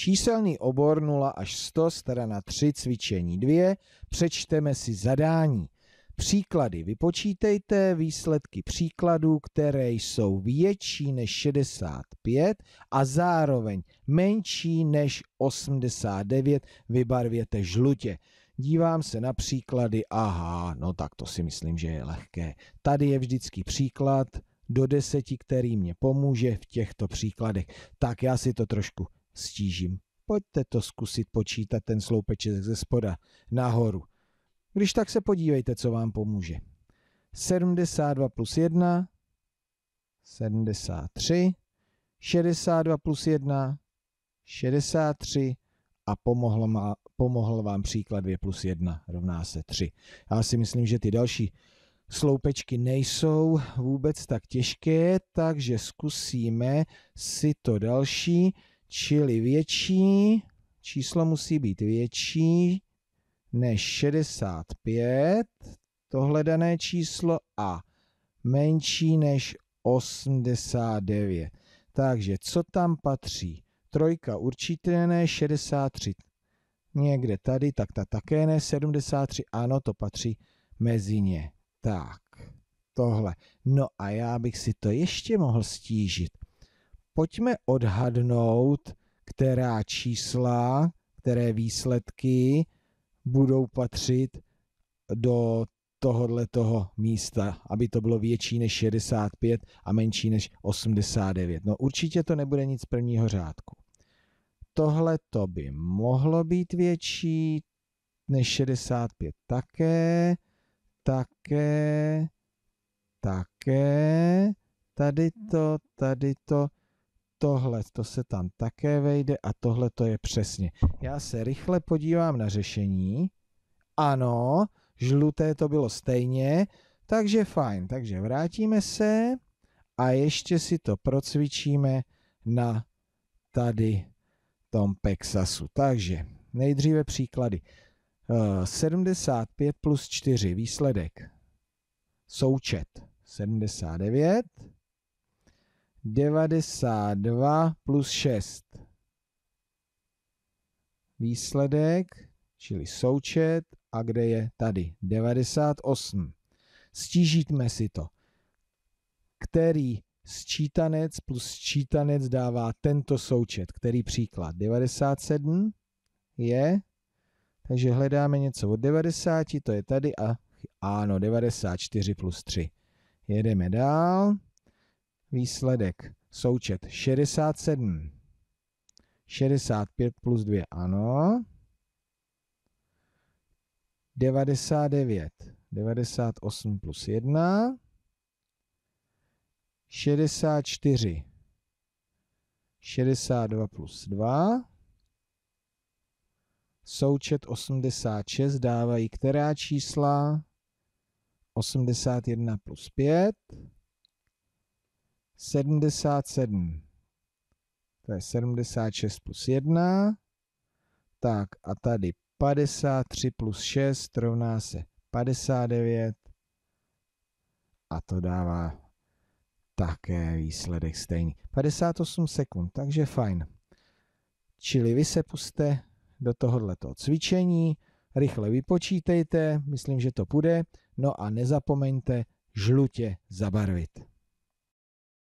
Číselný obor 0 až 100, strana 3, cvičení 2. Přečteme si zadání. Příklady. Vypočítejte výsledky příkladů, které jsou větší než 65 a zároveň menší než 89, vybarvěte žlutě. Dívám se na příklady, aha, no tak to si myslím, že je lehké. Tady je vždycky příklad do deseti, který mě pomůže v těchto příkladech. Tak já si to trošku stížím. Pojďte to zkusit počítat ten sloupeček ze spoda, nahoru. Když tak se podívejte, co vám pomůže. 72 plus 1, 73, 62 plus 1, 63 a pomohl, má, pomohl vám příklad 2 plus 1 rovná se 3. Já si myslím, že ty další sloupečky nejsou vůbec tak těžké, takže zkusíme si to další čili větší, číslo musí být větší než 65, tohle dané číslo, a menší než 89. Takže co tam patří? Trojka určitě ne, 63 někde tady, tak ta také ne, 73, ano, to patří mezi ně. Tak, tohle. No a já bych si to ještě mohl stížit pojďme odhadnout, která čísla, které výsledky budou patřit do tohohle toho místa, aby to bylo větší než 65 a menší než 89. No určitě to nebude nic prvního řádku. Tohle to by mohlo být větší než 65 také, také, také, tady to, tady to, tohle to se tam také vejde a tohle to je přesně. Já se rychle podívám na řešení. Ano, žluté to bylo stejně, takže fajn. Takže vrátíme se a ještě si to procvičíme na tady tom Pexasu. Takže nejdříve příklady. 75 eh, plus 4 výsledek. Součet 79 92 plus 6. Výsledek, čili součet, a kde je tady? 98. Stížíme si to. Který sčítanec plus sčítanec dává tento součet? Který příklad? 97 je, takže hledáme něco od 90, to je tady a ano, 94 plus 3. Jedeme dál výsledek, součet 67. 65 plus 2, ano. 99, 98 plus 1. 64, 62 plus 2. Součet 86 dávají která čísla? 81 plus 5. 77. To je 76 plus 1. Tak a tady 53 plus 6 rovná se 59. A to dává také výsledek stejný. 58 sekund, takže fajn. Čili vy se puste do tohoto cvičení, rychle vypočítejte, myslím, že to půjde, no a nezapomeňte žlutě zabarvit.